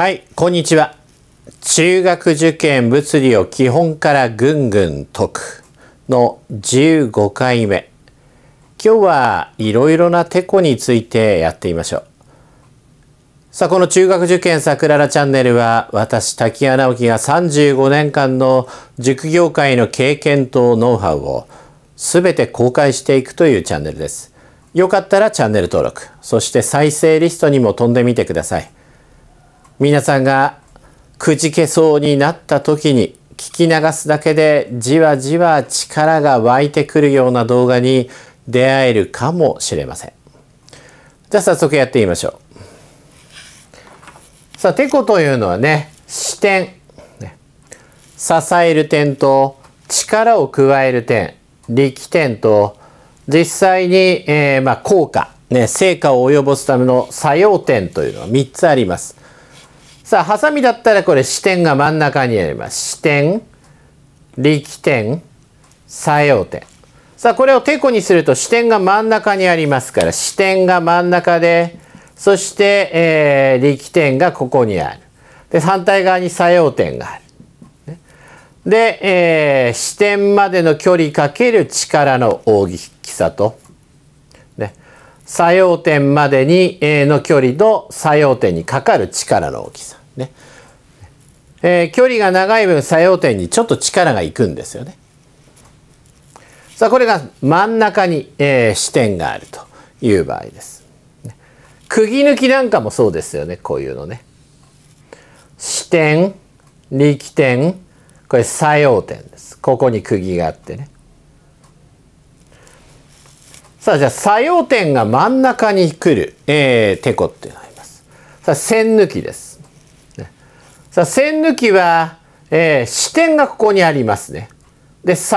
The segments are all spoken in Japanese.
はい、こんにちは。中学受験物理を基本からぐんぐん解くの15回目。今日はいろいろなてこについてやってみましょう。さあ、この中学受験さくららチャンネルは、私、滝谷直樹が35年間の塾業界の経験とノウハウを全て公開していくというチャンネルです。よかったらチャンネル登録、そして再生リストにも飛んでみてください。皆さんがくじけそうになった時に聞き流すだけでじわじわ力が湧いてくるような動画に出会えるかもしれません。じゃあ早速やってみましょう。さあ、てこというのはね、視点。支える点と力を加える点、力点と実際に、えー、まあ、効果、ね、成果を及ぼすための作用点というのは3つあります。さあ、ハサミだったらこれ支点が真ん中にあります。支点、力点、作用点。さあ、これをてこにすると支点が真ん中にありますから、支点が真ん中で、そして、えー、力点がここにある。で、反対側に作用点がある。で、えー、支点までの距離かける力の大きさと、ね、作用点までに、えー、の距離と作用点にかかる力の大きさ。ねえー、距離が長い分作用点にちょっと力がいくんですよね。さあこれが真ん中に、えー、支点があるという場合です。釘抜きなんかもそうですよねこういうのね。支点力点これ作用点です。ここに釘があってね。さあじゃあ作用点が真ん中に来る、えー、テコってなります。さあ線抜きです。さあ、線抜きは、えー、視点がここにありますね。で、視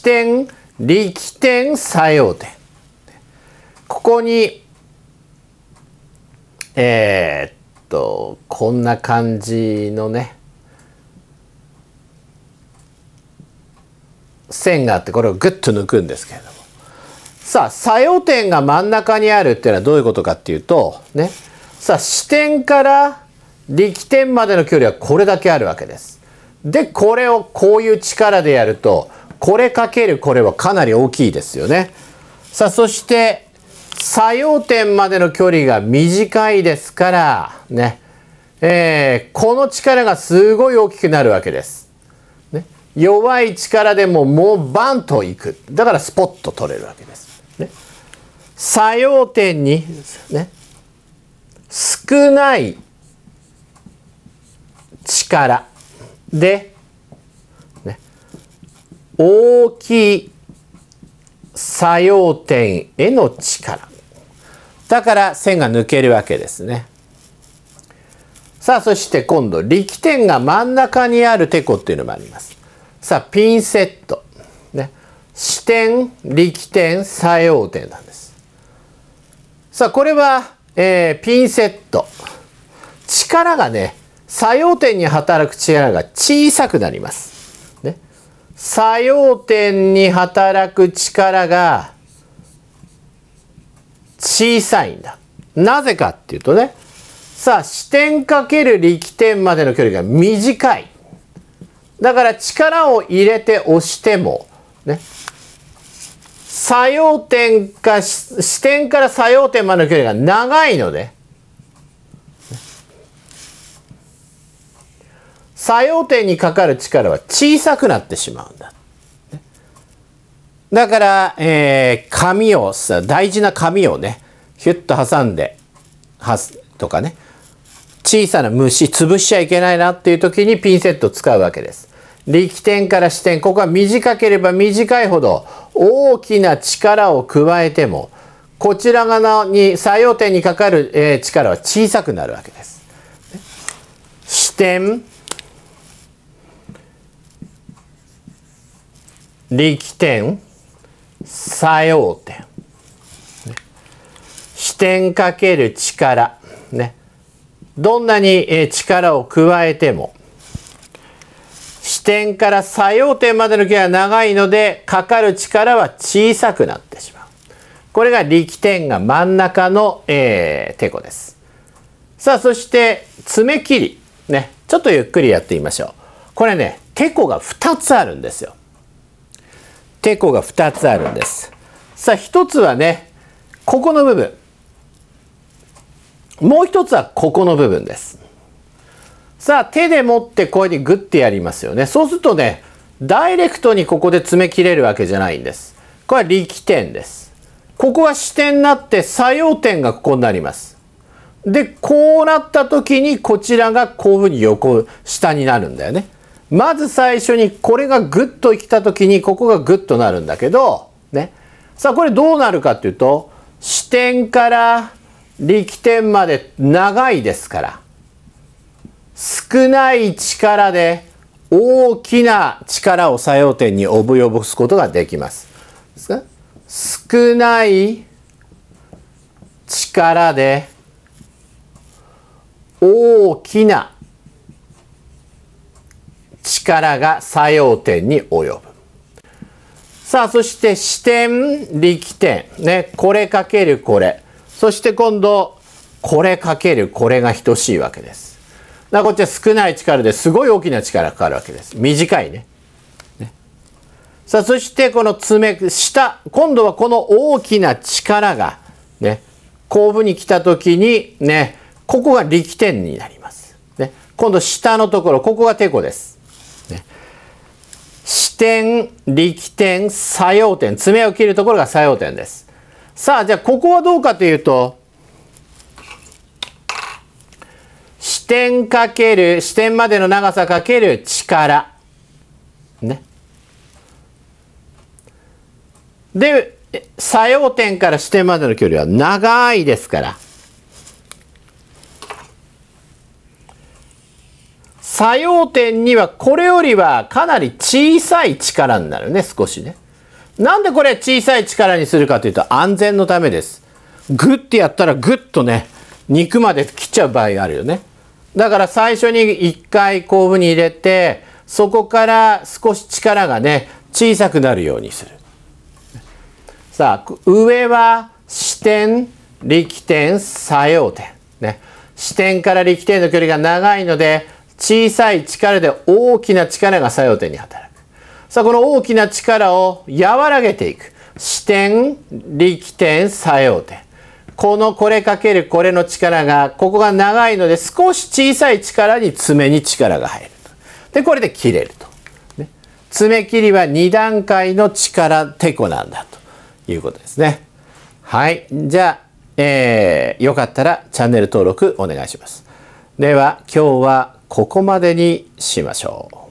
点、力点、作用点。ここに、えー、っと、こんな感じのね、線があって、これをグッと抜くんですけれども。さあ、作用点が真ん中にあるっていうのはどういうことかっていうと、ね、さあ、視点から、力点までの距離はこれだけあるわけです。でこれをこういう力でやるとこれかけるこれはかなり大きいですよね。さあそして作用点までの距離が短いですからね、えー、この力がすごい大きくなるわけです。ね、弱い力でももうバンといくだからスポッと取れるわけです。ね、作用点に、ね、少ないで、ね、大きい作用点への力だから線が抜けるわけですねさあそして今度力点が真ん中にあるテコっていうのもありますさあピンセット、ね、視点力点作用点なんですさあこれは、えー、ピンセット力がね作用点に働く力が小さくなります。ね、作用点に働く力が小さいんだ。なぜかっていうとね、さあ、視点かける力点までの距離が短い。だから力を入れて押しても、ね、作用点か、視点から作用点までの距離が長いので、作用点にかかる力は小さくなってしまうんだ。だから、えー、紙をさ、大事な紙をね、ヒュッと挟んで、はす、とかね、小さな虫潰しちゃいけないなっていう時にピンセット使うわけです。力点から支点、ここは短ければ短いほど大きな力を加えても、こちら側に作用点にかかる、えー、力は小さくなるわけです。支点、力点作用点、視点かける力ねどんなに力を加えても視点から作用点までの距離は長いのでかかる力は小さくなってしまうこれが力点が真ん中の、えー、てこですさあそして爪切りねちょっとゆっくりやってみましょうこれねてこが2つあるんですよ抵抗が2つあるんですさあ1つはねここの部分もう1つはここの部分ですさあ手で持ってこうやってグッてやりますよねそうするとねダイレクトにここで詰め切れるわけじゃないんですこれは力点ですここが支点になって作用点がここになりますでこうなった時にこちらがこういうふうに横下になるんだよねまず最初にこれがグッときた時にここがグッとなるんだけど、ね。さあこれどうなるかっていうと、支点から力点まで長いですから、少ない力で大きな力を作用点に及ぼすことができます。ですか少ない力で大きな力が作用点に及ぶ。さあ、そして視点、力点。ね、これかけるこれ。そして今度、これかけるこれが等しいわけです。なこっちは少ない力ですごい大きな力がかかるわけです。短いね。ねさあ、そしてこの爪、下、今度はこの大きな力が、ね、後部に来た時に、ね、ここが力点になります。ね、今度下のところ、ここがてこです。支点、力点、作用点、爪を切るところが作用点です。さあ、じゃあここはどうかというと、支点かける、支点までの長さかける力。ね。で、作用点から支点までの距離は長いですから。作用点にはこれよりはかなり小さい力になるね、少しね。なんでこれ小さい力にするかというと安全のためです。グッてやったらグッとね、肉まで切っちゃう場合があるよね。だから最初に1回後部に入れて、そこから少し力がね、小さくなるようにする。さあ、上は視点、力点、作用点。ね。視点から力点の距離が長いので、小さい力で大きな力が作用点に働く。さあ、この大きな力を和らげていく。視点、力点、作用点。このこれかけるこれの力が、ここが長いので少し小さい力に爪に力が入るで、これで切れると。ね、爪切りは2段階の力てこなんだということですね。はい。じゃあ、えー、よかったらチャンネル登録お願いします。では、今日はここまでにしましょう。